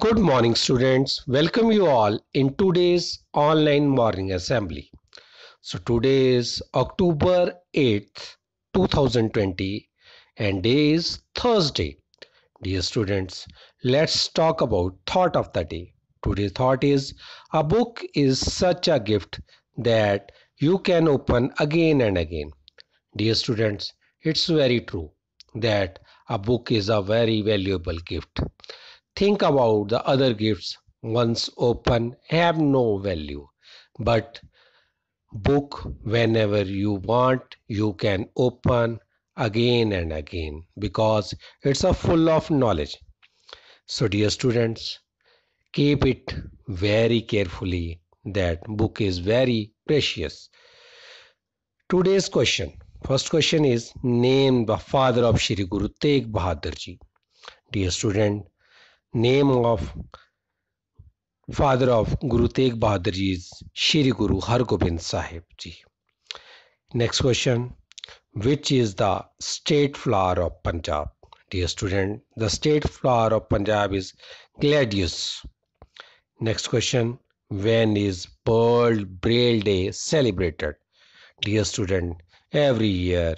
Good morning students. Welcome you all in today's online morning assembly. So today is October 8th, 2020 and day is Thursday. Dear students, let's talk about thought of the day. Today's thought is a book is such a gift that you can open again and again. Dear students, it's very true that a book is a very valuable gift Think about the other gifts. Once open, have no value. But book whenever you want, you can open again and again because it's a full of knowledge. So, dear students, keep it very carefully. That book is very precious. Today's question. First question is Name the father of Shri Guru Tegh Bahadur Ji. Dear student, name of father of Guru Tegh Bahadur Ji is Shri Guru Har Gobind Sahib Ji. Next question Which is the state flower of Punjab? Dear student, the state flower of Punjab is gladius. Next question When is World Braille Day celebrated? Dear student, every year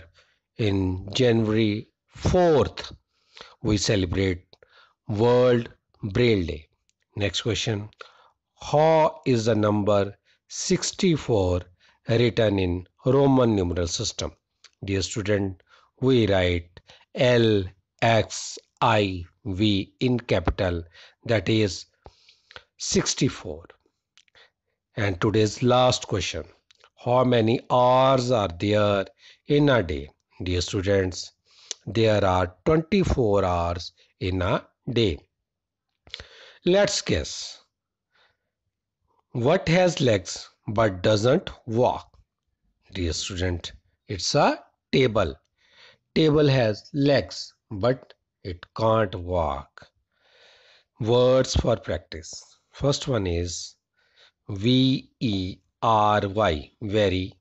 in January 4th, we celebrate World Braille Day. Next question. How is the number 64 written in Roman numeral system? Dear student, we write L X I V in capital that is 64. And today's last question. How many hours are there in a day? Dear students, there are 24 hours in a day. Let's guess. What has legs but doesn't walk? Dear student, it's a table. Table has legs but it can't walk. Words for practice. First one is V E R Y, very.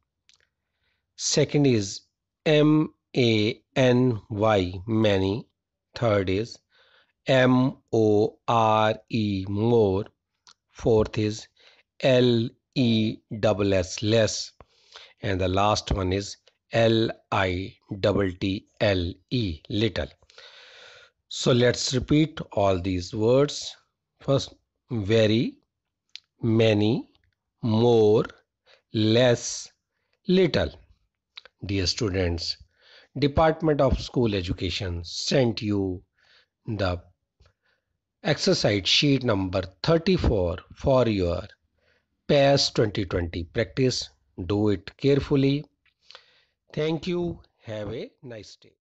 Second is M A N Y, many. Third is M O R E more. Fourth is L E double S less. And the last one is L I double T L E little. So let's repeat all these words. First, very, many, more, less, little. Dear students, Department of School Education sent you the Exercise sheet number 34 for your PASS 2020 practice. Do it carefully. Thank you. Have a nice day.